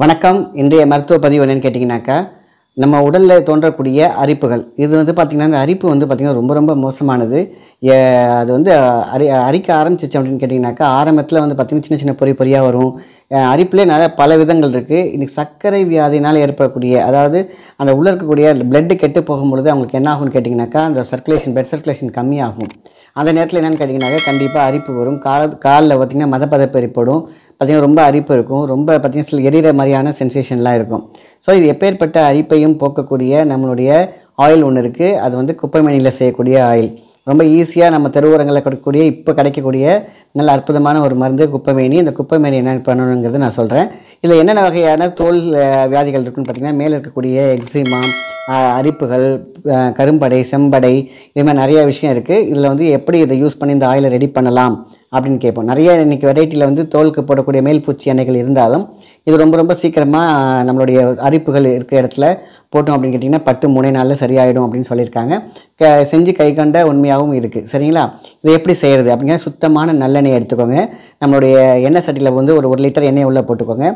வணக்கம் இன்றைய மருத்துவ பதிவு என்னென்னு கேட்டிங்கனாக்கா நம்ம உடலில் தோன்றக்கூடிய அரிப்புகள் இது வந்து பார்த்திங்கன்னா அந்த அரிப்பு வந்து பார்த்திங்கன்னா ரொம்ப ரொம்ப மோசமானது அது வந்து அரி அரிக்க ஆரம்பிச்சிச்சு அப்படின்னு கேட்டிங்கனாக்கா ஆரம்பத்தில் வந்து பார்த்திங்கன்னா சின்ன சின்ன பொறி பொறியாக வரும் அரிப்புலேயே நிறைய பல விதங்கள் இருக்குது இன்றைக்கி சர்க்கரை வியாதினால் ஏற்படக்கூடிய அதாவது அந்த உள்ள இருக்கக்கூடிய பிளட்டு கெட்டு போகும்பொழுது அவங்களுக்கு என்ன ஆகும்னு கேட்டிங்கனாக்கா அந்த சர்க்குலேஷன் பிளட் சர்க்குலேஷன் கம்மியாகும் அந்த நேரத்தில் என்னென்னு கேட்டிங்கனாக்கா கண்டிப்பாக அரிப்பு வரும் கால காலில் பார்த்திங்கன்னா மதப்பதப்பு ஏற்படும் பார்த்திங்கன்னா ரொம்ப அரிப்பு இருக்கும் ரொம்ப பார்த்திங்கன்னா சில எரிகிற மாதிரியான சென்சேஷன்லாம் இருக்கும் ஸோ இது எப்பேற்பட்ட அரிப்பையும் போக்கக்கூடிய நம்மளுடைய ஆயில் ஒன்று இருக்குது அது வந்து மணியில் செய்யக்கூடிய ஆயில் ரொம்ப ஈஸியாக நம்ம தெருவோரங்களில் கொடுக்கக்கூடிய இப்போ கிடைக்கக்கூடிய நல்ல அற்புதமான ஒரு மருந்து குப்பைமேனி இந்த குப்பைமேனி என்ன பண்ணணுங்கிறது நான் சொல்கிறேன் இதில் என்னென்ன வகையான தோல் வியாதிகள் இருக்குன்னு பார்த்திங்கன்னா மேலே இருக்கக்கூடிய எக்ஸிமா அரிப்புகள் கரும்படை செம்படை இது மாதிரி நிறையா விஷயம் இருக்குது இதில் வந்து எப்படி இதை யூஸ் பண்ணி இந்த ஆயிலை ரெடி பண்ணலாம் அப்படின்னு கேட்போம் நிறைய இன்றைக்கி வெரைட்டியில் வந்து தோலுக்கு போடக்கூடிய மேல் பூச்சி எண்ணெய்கள் இருந்தாலும் இது ரொம்ப ரொம்ப சீக்கிரமாக நம்மளுடைய அரிப்புகள் இருக்கிற இடத்துல போட்டோம் அப்படின்னு கேட்டிங்கன்னா பட்டு மூணே நாளில் சரியாயிடும் அப்படின்னு சொல்லியிருக்காங்க க செஞ்சு கை கண்ட உண்மையாகவும் இருக்குது சரிங்களா இது எப்படி செய்கிறது அப்படிங்கிற சுத்தமான நல்லெண்ணெய் எடுத்துக்கோங்க நம்மளுடைய எண்ணெய் சட்டியில் வந்து ஒரு ஒரு லிட்டர் எண்ணெய் உள்ளே போட்டுக்கோங்க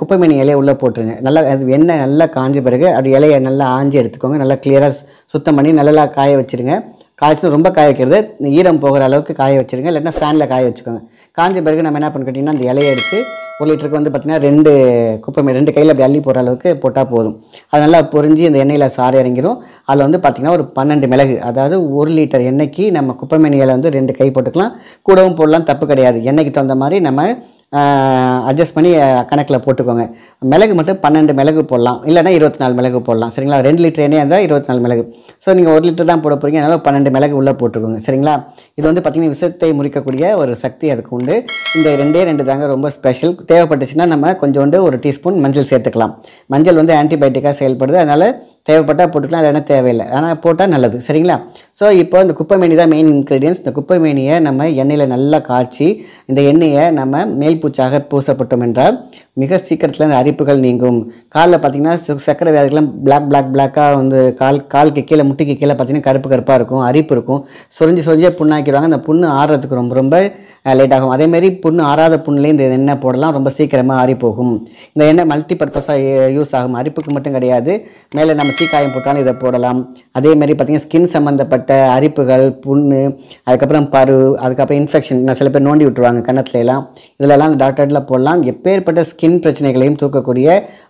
குப்பை மீன் இலையை உள்ளே போட்டுருங்க நல்லா அது எண்ணெய் நல்லா காஞ்ச பிறகு அது இலையை நல்லா ஆஞ்சி எடுத்துக்கோங்க நல்லா கிளியராக சுத்தம் பண்ணி நல்லா காய வச்சுருங்க காய்ச்சல் ரொம்ப காய வைக்கிறது ஈரம் போகிற அளவுக்கு காய வச்சுருங்க இல்லைன்னா ஃபேனில் காய வச்சுக்கோங்க காஞ்ச பிறகு நம்ம என்ன பண்ண கேட்டிங்கன்னா அந்த இலையை எடுத்து ஒரு லிட்டருக்கு வந்து பார்த்திங்கன்னா ரெண்டு குப்பை ரெண்டு கையில் அப்படி அள்ளி போகிற அளவுக்கு போட்டால் போதும் அது நல்லா பொறிஞ்சு அந்த எண்ணெயில் சாறு இறங்கிடும் அதில் வந்து பார்த்திங்கன்னா ஒரு பன்னெண்டு மிளகு அதாவது ஒரு லிட்டர் எண்ணெய்க்கு நம்ம குப்பை மேனியில் வந்து ரெண்டு கை போட்டுக்கலாம் கூடவும் போடலாம் தப்பு கிடையாது எண்ணெய்க்கு தகுந்த மாதிரி நம்ம அட்ஜஸ்ட் பண்ணி கணக்கில் போட்டுக்கோங்க மிளகு மட்டும் பன்னெண்டு மிளகு போடலாம் இல்லைனா இருபத்தி நாலு மிளகு போடலாம் சரிங்களா ரெண்டு லிட்டர் எண்ணெய் இருந்தால் இருபத்தி நாலு மிளகு ஸோ நீங்கள் ஒரு லிட்டர் தான் போட போகிறீங்க அதனால் பன்னெண்டு மிளகு உள்ளே போட்டுக்கோங்க சரிங்களா இது வந்து பார்த்திங்கன்னா விஷத்தை முறிக்கக்கூடிய ஒரு சக்தி அதுக்கு உண்டு இந்த ரெண்டே ரெண்டு தாங்க ரொம்ப ஸ்பெஷல் தேவைப்பட்டுச்சுன்னா நம்ம கொஞ்சோண்டு ஒரு டீஸ்பூன் மஞ்சள் சேர்த்துக்கலாம் மஞ்சள் வந்து ஆன்டிபயோட்டிக்காக செயல்படுது அதனால் தேவைப்பட்டால் போட்டுக்கலாம் இல்லைனா தேவையில்லை ஆனால் போட்டால் நல்லது சரிங்களா ஸோ இப்போ இந்த மேனி தான் மெயின் இன்க்ரீடியன்ஸ் இந்த குப்பை மேனியை நம்ம எண்ணெயில் நல்லா காய்ச்சி இந்த எண்ணெயை நம்ம மேல் பூச்சாக பூசப்பட்டோம் என்றால் மிக சீக்கிரத்தில் அந்த அரிப்புகள் நீங்கும் காலில் பார்த்திங்கன்னா சக்கரை வியாதிகள்லாம் பிளாக் பிளாக் பிளாக்காக வந்து கால் காலுக்கு கீழே முட்டிக்கு கீழே பார்த்திங்கன்னா கருப்பு கருப்பாக இருக்கும் அரிப்பு இருக்கும் சொரிஞ்சு சொரிஞ்சே புண்ணாக்கிடுவாங்க அந்த புண்ணு ஆடுறதுக்கு ரொம்ப ரொம்ப லேட் ஆகும் அதேமாரி புண்ணு ஆறாத புண்ணுலேயும் இந்த எண்ணெய் போடலாம் ரொம்ப சீக்கிரமாக ஆறிப்போகும் போகும் இந்த எண்ணெய் மல்டி பர்பஸாக யூஸ் ஆகும் அரிப்புக்கு மட்டும் கிடையாது மேலே நம்ம தீக்காயம் போட்டாலும் இதை போடலாம் அதேமாரி பார்த்திங்கன்னா ஸ்கின் சம்மந்தப்பட்ட அரிப்புகள் புண்ணு அதுக்கப்புறம் பரு அதுக்கப்புறம் இன்ஃபெக்ஷன் நான் சில பேர் நோண்டி விட்டுருவாங்க கணத்துல எல்லாம் இதிலெல்லாம் அந்த டாக்டரில் போடலாம் எப்பேற்பட்ட ஸ்கின் பிரச்சனைகளையும் தூக்கக்கூடிய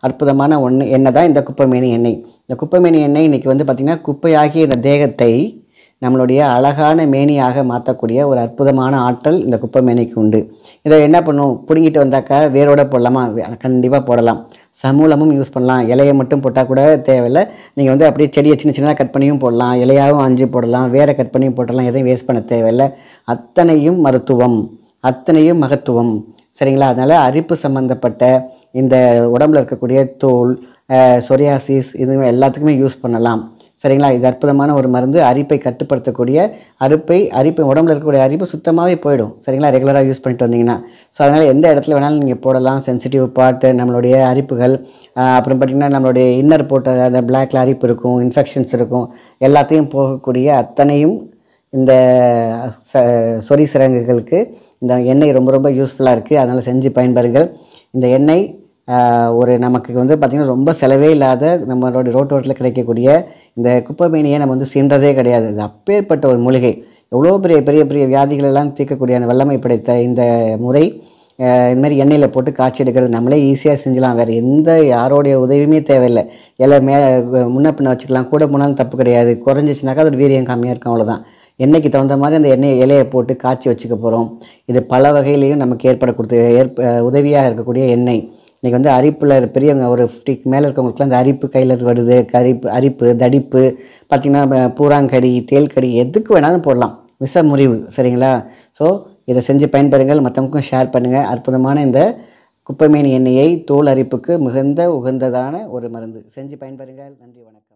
அற்புதமான ஒன்று எண்ணெய் தான் இந்த குப்பைமேனி எண்ணெய் இந்த குப்பைமேனி எண்ணெய் இன்றைக்கி வந்து பார்த்திங்கன்னா குப்பையாகிய இந்த தேகத்தை நம்மளுடைய அழகான மேனியாக மாற்றக்கூடிய ஒரு அற்புதமான ஆற்றல் இந்த குப்பை மேனிக்கு உண்டு இதை என்ன பண்ணும் பிடுங்கிட்டு வந்தாக்கா வேரோட போடலாமா கண்டிப்பாக போடலாம் சமூலமும் யூஸ் பண்ணலாம் இலையை மட்டும் போட்டால் கூட தேவையில்லை நீங்கள் வந்து அப்படியே செடியை சின்ன சின்னதாக கட் பண்ணியும் போடலாம் இலையாகவும் அஞ்சு போடலாம் வேற கட் பண்ணியும் போடலாம் எதையும் வேஸ்ட் பண்ண தேவையில்லை அத்தனையும் மருத்துவம் அத்தனையும் மகத்துவம் சரிங்களா அதனால் அரிப்பு சம்மந்தப்பட்ட இந்த உடம்புல இருக்கக்கூடிய தோல் சொரியாசிஸ் இது எல்லாத்துக்குமே யூஸ் பண்ணலாம் சரிங்களா இது அற்புதமான ஒரு மருந்து அரிப்பை கட்டுப்படுத்தக்கூடிய அரிப்பை அரிப்பை உடம்புல இருக்கக்கூடிய அரிப்பு சுத்தமாகவே போயிடும் சரிங்களா ரெகுலராக யூஸ் பண்ணிட்டு வந்தீங்கன்னா ஸோ அதனால் எந்த இடத்துல வேணாலும் நீங்கள் போடலாம் சென்சிட்டிவ் பாட்டு நம்மளுடைய அரிப்புகள் அப்புறம் பார்த்திங்கன்னா நம்மளுடைய இன்னர் போட்ட அந்த பிளாக்ல அரிப்பு இருக்கும் இன்ஃபெக்ஷன்ஸ் இருக்கும் எல்லாத்தையும் போகக்கூடிய அத்தனையும் இந்த சொரி சிறங்குகளுக்கு இந்த எண்ணெய் ரொம்ப ரொம்ப யூஸ்ஃபுல்லாக இருக்குது அதனால் செஞ்சு பயன்பெறுங்கள் இந்த எண்ணெய் ஒரு நமக்கு வந்து பார்த்திங்கன்னா ரொம்ப செலவே இல்லாத நம்மளோட ரோட்டோரத்தில் கிடைக்கக்கூடிய இந்த குப்பை மீனியை நம்ம வந்து சீன்றதே கிடையாது இது அப்பேற்பட்ட ஒரு மூலிகை எவ்வளோ பெரிய பெரிய பெரிய வியாதிகளெல்லாம் தீர்க்கக்கூடிய அந்த வல்லமை படைத்த இந்த முறை இதுமாதிரி எண்ணெயில் போட்டு காய்ச்சி எடுக்கிறது நம்மளே ஈஸியாக செஞ்சலாம் வேறு எந்த யாரோடைய உதவியுமே தேவையில்லை எல்லா மே முன்னப்பின் பின்ன வச்சுக்கலாம் கூட போனாலும் தப்பு கிடையாது குறைஞ்சிச்சுனாக்கா அதோட வீரியம் கம்மியாக இருக்கும் அவ்வளோதான் எண்ணெய்க்கு தகுந்த மாதிரி அந்த எண்ணெய் இலையை போட்டு காய்ச்சி வச்சுக்க போகிறோம் இது பல வகையிலையும் நமக்கு ஏற்பட கொடுத்து ஏற்ப உதவியாக இருக்கக்கூடிய எண்ணெய் இன்றைக்கி வந்து அரிப்பில் பெரியவங்க ஒரு ஃபிஃப்டிக்கு மேலே இருக்கவங்களுக்குலாம் அந்த அரிப்பு கையில் வருது கரிப்பு அரிப்பு தடிப்பு பார்த்திங்கன்னா பூராங்கடி தேல்கடி எதுக்கு வேணாலும் போடலாம் விச முறிவு சரிங்களா ஸோ இதை செஞ்சு பயன்பெறுங்கள் மற்றவங்களுக்கும் ஷேர் பண்ணுங்கள் அற்புதமான இந்த மீன் எண்ணெயை தோல் அரிப்புக்கு மிகுந்த உகந்ததான ஒரு மருந்து செஞ்சு பயன்பெறுங்கள் நன்றி வணக்கம்